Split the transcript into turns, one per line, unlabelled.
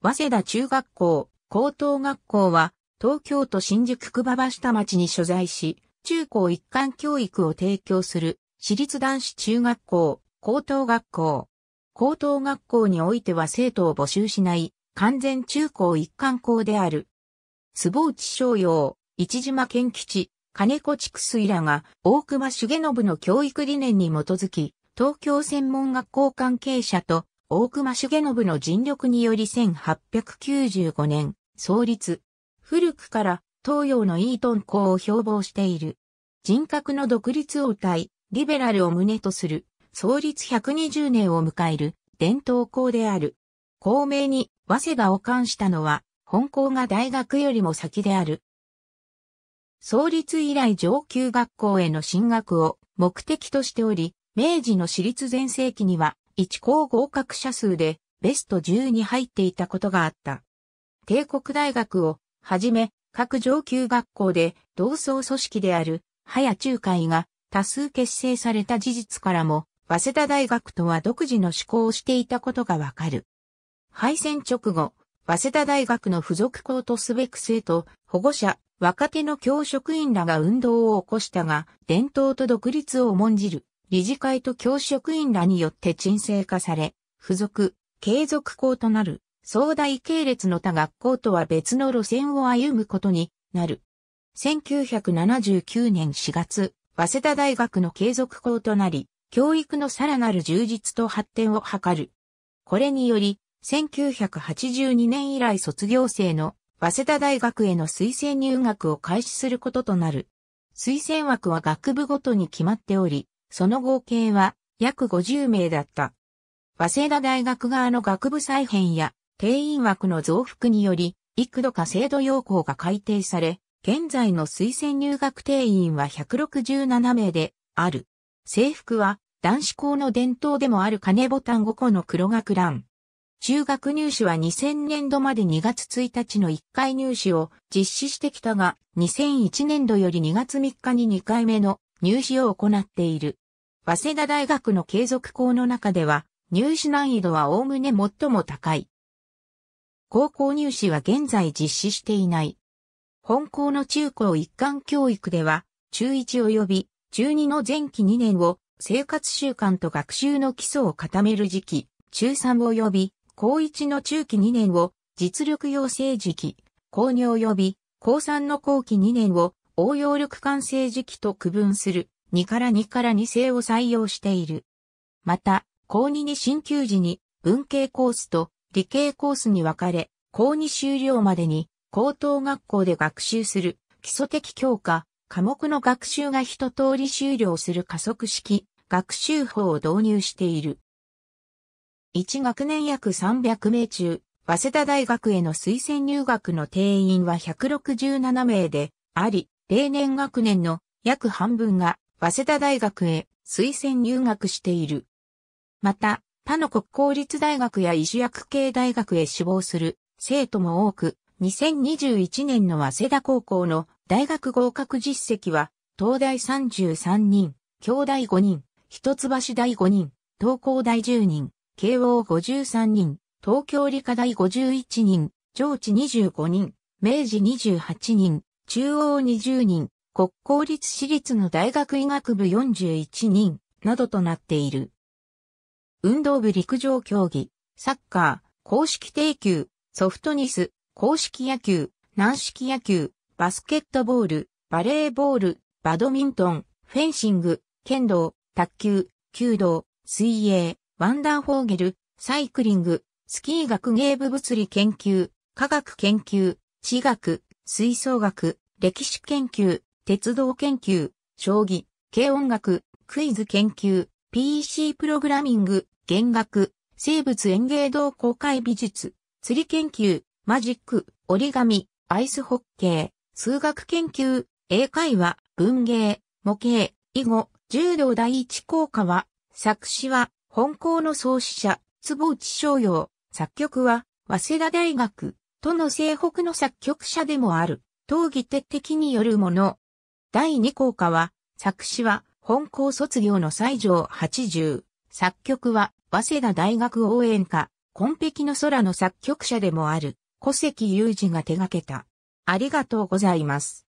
早稲田中学校、高等学校は、東京都新宿区馬場下町に所在し、中高一貫教育を提供する、私立男子中学校、高等学校。高等学校においては生徒を募集しない、完全中高一貫校である。坪内商用、市島健吉、金子畜水らが、大隈重信の教育理念に基づき、東京専門学校関係者と大隈重信の尽力により1895年、創立。古くから東洋のイートン校を標榜している。人格の独立を謳い、リベラルを旨とする、創立120年を迎える伝統校である。校名に早稲田を冠したのは、本校が大学よりも先である。創立以来上級学校への進学を目的としており、明治の私立前世紀には1校合格者数でベスト10に入っていたことがあった。帝国大学をはじめ各上級学校で同窓組織である早中会が多数結成された事実からも早稲田大学とは独自の思考をしていたことがわかる。敗戦直後、早稲田大学の付属校とすべく生徒、保護者、若手の教職員らが運動を起こしたが、伝統と独立を重んじる理事会と教職員らによって沈静化され、付属、継続校となる、総大系列の他学校とは別の路線を歩むことになる。1979年4月、早稲田大学の継続校となり、教育のさらなる充実と発展を図る。これにより、1982年以来卒業生の早稲田大学への推薦入学を開始することとなる。推薦枠は学部ごとに決まっており、その合計は約50名だった。早稲田大学側の学部再編や定員枠の増幅により、幾度か制度要項が改定され、現在の推薦入学定員は167名である。制服は男子校の伝統でもある金ボタン5個の黒学ラン。中学入試は2000年度まで2月1日の1回入試を実施してきたが、2001年度より2月3日に2回目の入試を行っている。早稲田大学の継続校の中では、入試難易度はおおむね最も高い。高校入試は現在実施していない。本校の中高一貫教育では、中1及び中2の前期2年を生活習慣と学習の基礎を固める時期、中3及び高1の中期2年を実力養成時期、高2及び高3の後期2年を応用力完成時期と区分する2から2から2制を採用している。また、高2に進級時に文系コースと理系コースに分かれ、高2終了までに高等学校で学習する基礎的教科、科目の学習が一通り終了する加速式学習法を導入している。1学年約300名中、早稲田大学への推薦入学の定員は167名であり、例年学年の約半分が早稲田大学へ推薦入学している。また、他の国公立大学や医師薬系大学へ志望する生徒も多く、2021年の早稲田高校の大学合格実績は、東大33人、京大5人、一橋大5人、東工大10人、慶応53人、東京理科大51人、上智25人、明治28人、中央20人、国公立私立の大学医学部41人、などとなっている。運動部陸上競技、サッカー、公式定球、ソフトニス、公式野球、軟式野球、バスケットボール、バレーボール、バドミントン、フェンシング、剣道、卓球、弓道、水泳、ワンダーフォーゲル、サイクリング、スキー学芸部物理研究、科学研究、地学、吹奏楽、歴史研究、鉄道研究、将棋、軽音楽、クイズ研究、PC プログラミング、弦楽、生物園芸同好会美術、釣り研究、マジック、折り紙、アイスホッケー、数学研究、英会話、文芸、模型、囲碁、柔道第一効果は、作詞は、本校の創始者、坪内翔陽、作曲は、早稲田大学、都の西北の作曲者でもある、闘技徹的によるもの。第二項果は、作詞は、本校卒業の西条80、作曲は、早稲田大学応援歌、紺碧の空の作曲者でもある、古関雄二が手掛けた。ありがとうございます。